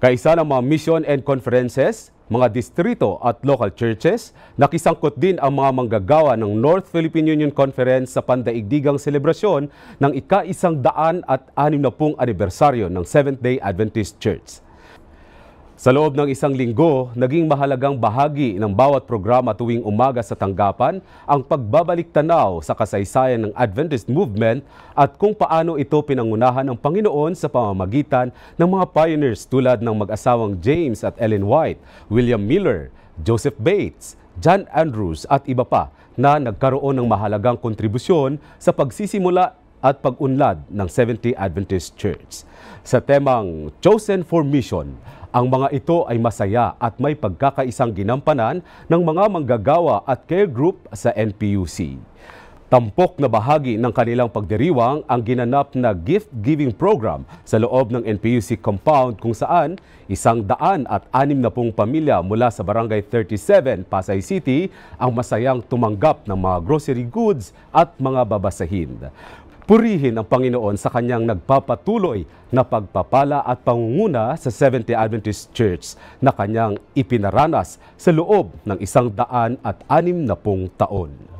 Kaisa ng mga mission and conferences, mga distrito at local churches, nakisangkot din ang mga manggagawa ng North Philippine Union Conference sa pandaigdigang selebrasyon ng ika-isang daan at anim na pung anibersaryo ng Seventh-day Adventist Church. Sa loob ng isang linggo, naging mahalagang bahagi ng bawat programa tuwing umaga sa tanggapan ang pagbabalik tanaw sa kasaysayan ng Adventist movement at kung paano ito pinangunahan ng Panginoon sa pamamagitan ng mga pioneers tulad ng mag-asawang James at Ellen White, William Miller, Joseph Bates, John Andrews at iba pa na nagkaroon ng mahalagang kontribusyon sa pagsisimula at pag-unlad ng 70 Adventist Church. Sa temang Chosen for Mission, ang mga ito ay masaya at may pagkakaisang ginampanan ng mga manggagawa at care group sa NPUC. Tampok na bahagi ng kanilang pagdiriwang ang ginanap na gift-giving program sa loob ng NPUC compound kung saan isang daan at anim na pong pamilya mula sa Barangay 37, Pasay City ang masayang tumanggap ng mga grocery goods at mga babasahin. Purihin ang Panginoon sa kanyang nagpapatuloy na pagpapala at pangunguna sa Seventh-day Adventist Church na kanyang ipinaranas sa loob ng isang daan at anim na pung taon.